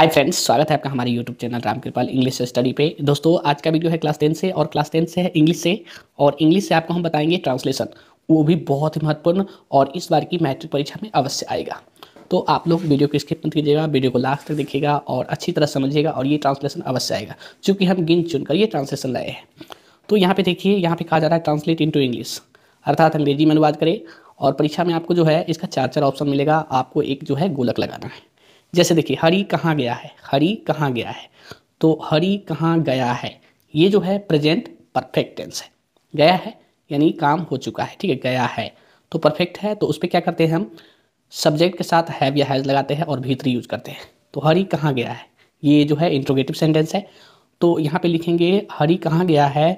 hi friends स्वागत है आपका हमारे YouTube channel Ram Kripal English study पे दोस्तों आज का वीडियो है क्लास टेन से और क्लास टेन से है इंग्लिश से और इंग्लिश से आपको हम बताएंगे ट्रांसलेशन वो भी बहुत ही महत्वपूर्ण और इस बार की मैट्रिक परीक्षा में अवश्य आएगा तो आप लोग वीडियो को स्किप मत कीजिएगा वीडियो को लास्ट तक देखिएगा और अच्छी तरह समझिएगा और ये ट्रांसलेशन अवश्य आएगा चूँकि हम गिन चुन कर ये ट्रांसलेशन लाए हैं तो यहाँ पर देखिए यहाँ पर कहा जा रहा है ट्रांसलेट इन इंग्लिश अर्थात अंग्रेजी में अनुवाद करें और परीक्षा में आपको जो है इसका चार चार ऑप्शन मिलेगा आपको एक जो है गोलक लगाना है जैसे देखिए हरी कहाँ गया है हरी कहाँ गया है तो हरी कहाँ गया है ये जो है प्रेजेंट परफेक्ट टेंस है गया है यानी काम हो चुका है ठीक है गया है तो परफेक्ट है तो उस पर क्या करते हैं हम सब्जेक्ट के साथ हैव या हैज़ लगाते हैं और भीतरी यूज करते हैं तो हरी कहाँ गया है ये जो है इंट्रोगेटिव सेंटेंस है तो यहाँ पे लिखेंगे हरी कहाँ गया है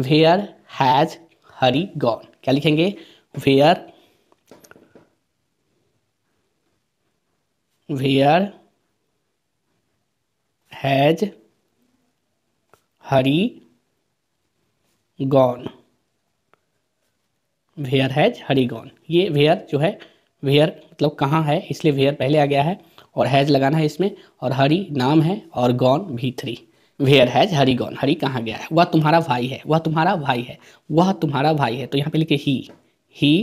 वेयर हैज़ हरी गॉन क्या लिखेंगे where where has Hari gone where has Hari gone ये वेयर जो है वेयर मतलब कहाँ है इसलिए वेयर पहले आ गया है और हैज लगाना है इसमें और हरी नाम है और गॉन भी three where has Hari gone Hari कहाँ गया है वह तुम्हारा भाई है वह तुम्हारा भाई है वह तुम्हारा भाई है तो यहाँ पे लिखे ही he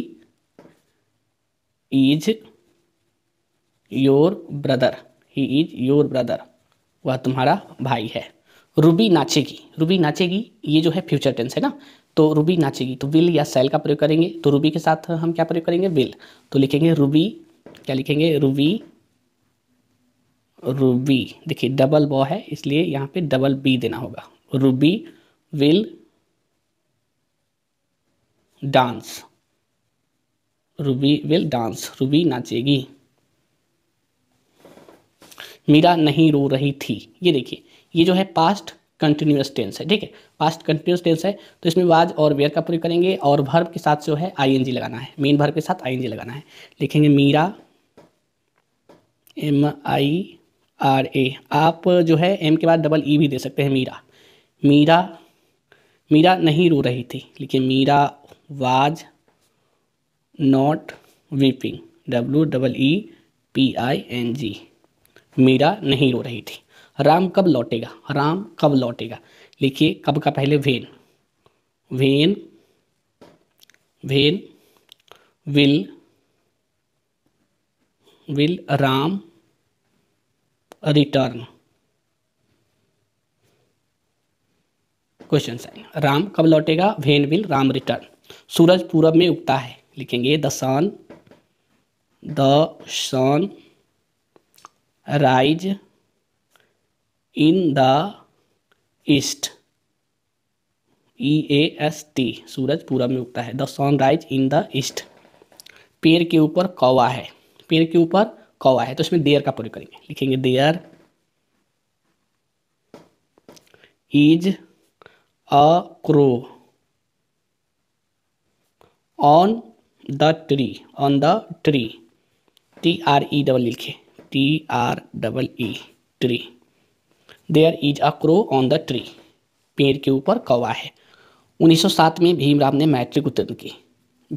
is your brother he is your brother वह तुम्हारा भाई है रूबी नाचेगी रूबी नाचेगी ये जो है फ्यूचर टेंस है ना तो रूबी नाचेगी तो विल या सेल का प्रयोग करेंगे तो रूबी के साथ हम क्या प्रयोग करेंगे विल तो लिखेंगे रूबी क्या लिखेंगे रूबी रूबी देखिए डबल बॉ है इसलिए यहाँ पे डबल बी देना होगा Ruby will dance Ruby will dance Ruby नाचेगी मीरा नहीं रो रही थी ये देखिए ये जो है पास्ट कंटिन्यूस टेंस है ठीक है पास्ट कंटिन्यूस टेंस है तो इसमें वाज और वेयर का प्रयोग करेंगे और भर्व के साथ जो है आईएनजी लगाना है मेन भर्व के साथ आईएनजी लगाना है लिखेंगे Meera M I R A आप जो है एम के बाद डबल ई e भी दे सकते हैं मीरा मीरा मीरा नहीं रो रही थी लिखिए Meera was not weeping W double E P I N G Meera नहीं रो रही थी राम कब लौटेगा राम कब लौटेगा लिखिए कब का पहले when when when will will Ram return question sign Ram कब लौटेगा वेन विल राम रिटर्न सूरज पूरब में उगता है लिखेंगे the sun the sun rise in the east E A S T सूरज पूरब में उगता है the sun rise in the east पेड़ के ऊपर कौवा है पेड़ के ऊपर कौवा है तो इसमें देयर का प्रयोग करेंगे लिखेंगे there is a crow on the tree on the tree T R E double लिखे T R double E tree there is a crow on the tree पेड़ के ऊपर कौवा है 1907 में भीमराव ने मैट्रिक उत्तीर्ण की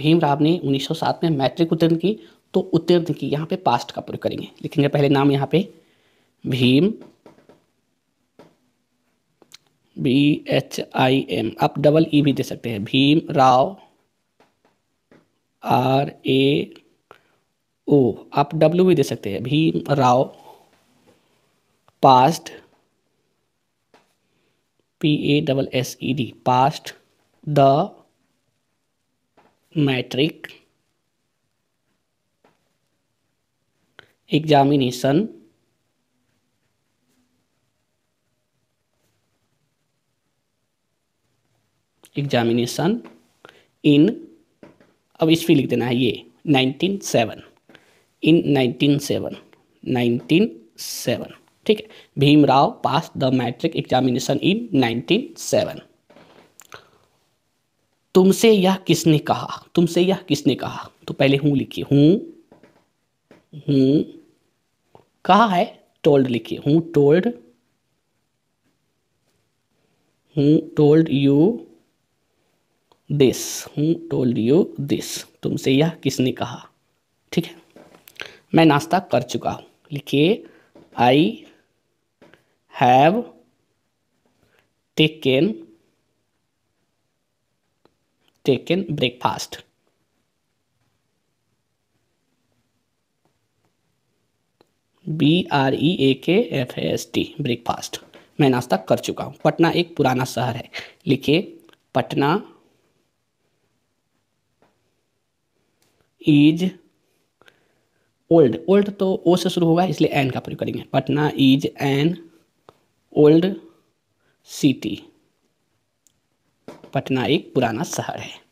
भीमराव ने 1907 में मैट्रिक उत्तीर्ण की तो उत्तीर्ण की यहाँ पे पास्ट का प्रयोग करेंगे लिखेंगे पहले नाम यहाँ पे Bhim B H I M आप डबल ई e भी दे सकते हैं Bhim Rao R A O आप डब्ल्यू भी दे सकते हैं Bhim Rao passed P A double S E D passed the matric examination examination in अब इस फी लिख देना है ये नाइनटीन सेवन इन 1907 1907 ठीक है Bhimrao pass the matric examination in 1907 तुमसे यह किसने कहा तुमसे यह किसने कहा तो पहले हूँ लिखिए हूँ हूँ कहा है टोल्ड लिखिए who told who told you this who told you this तुमसे यह किसने कहा ठीक है मैं नाश्ता कर चुका हूँ लिखिए I have taken taken breakfast B R E A K F S tea breakfast मैं नाश्ता कर चुका हूँ पटना एक पुराना शहर है लिखिए पटना इज ओल्ड ओल्ड तो ओ से शुरू होगा इसलिए एन का प्रयोग करेंगे Patna is an old city Patna एक पुराना शहर है